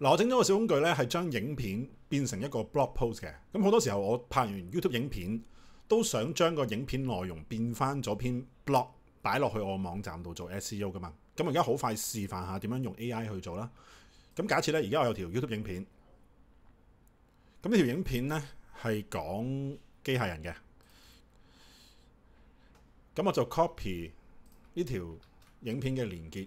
嗱，我整咗個小工具咧，係將影片變成一個 blog post 嘅。咁好多時候，我拍完 YouTube 影片，都想將個影片內容變翻咗篇 blog 擺落去我網站度做 SEO 噶嘛。咁而家好快示範下點樣用 AI 去做啦。咁假設咧，而家我有條 YouTube 影片，咁呢條影片咧係講機械人嘅。咁我就 copy 呢條影片嘅連結。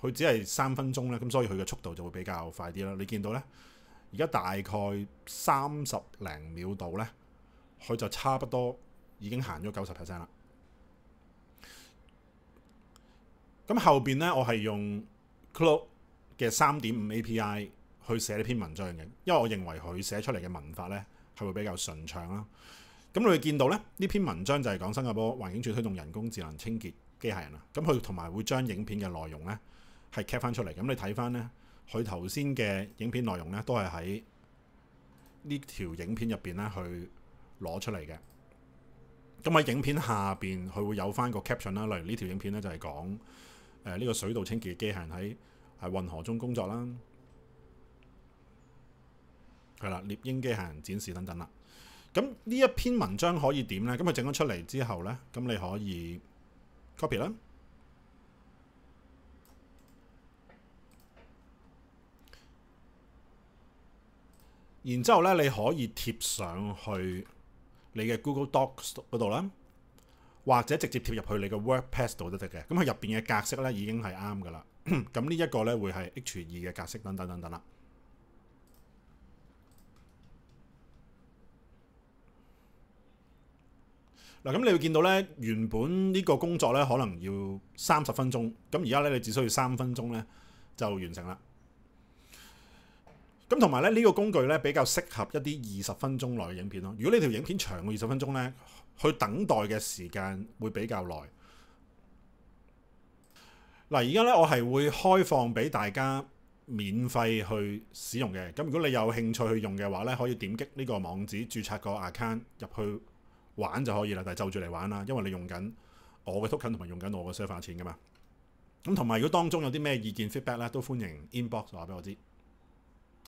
佢只係三分鐘咧，咁所以佢嘅速度就會比較快啲啦。你見到咧，而家大概三十零秒度咧，佢就差不多已經行咗九十 percent 啦。咁後邊咧，我係用 Clo 嘅三點五 A P I 去寫呢篇文章嘅，因為我認為佢寫出嚟嘅文法咧係會比較順暢啦。咁你見到咧，呢篇文章就係講新加坡環境署推動人工智能清潔機械人啦。咁佢同埋會將影片嘅內容咧。系 cap 翻出嚟，咁你睇翻咧，佢頭先嘅影片內容咧，都係喺呢條影片入邊咧去攞出嚟嘅。咁喺影片下邊，佢會有翻個 caption 啦，例如呢條影片咧就係講誒呢個水道清潔機械人喺喺運河中工作啦。係啦，獵鷹機械人展示等等啦。咁呢一篇文章可以點咧？咁佢整咗出嚟之後咧，咁你可以 copy 啦。然之後咧，你可以貼上去你嘅 Google Docs 嗰度啦，或者直接貼入去你嘅 Word Press 度都得嘅。咁佢入邊嘅格式咧已經係啱噶啦。咁呢一個咧會係 H 二嘅格式等等等等啦。嗱，咁你會見到咧，原本呢個工作咧可能要三十分鐘，咁而家咧你只需要三分鐘咧就完成啦。咁同埋咧，呢個工具咧比較適合一啲二十分鐘內嘅影片咯。如果你條影片長過二十分鐘咧，去等待嘅時間會比較耐。嗱，而家咧我係會開放俾大家免費去使用嘅。咁如果你有興趣去用嘅話咧，可以點擊呢個網址註冊個 account 入去玩就可以啦。但就住嚟玩啦，因為你用緊我嘅 token 同埋用緊我嘅消費錢噶嘛。咁同埋如果當中有啲咩意見 feedback 咧，都歡迎 inbox 話俾我知。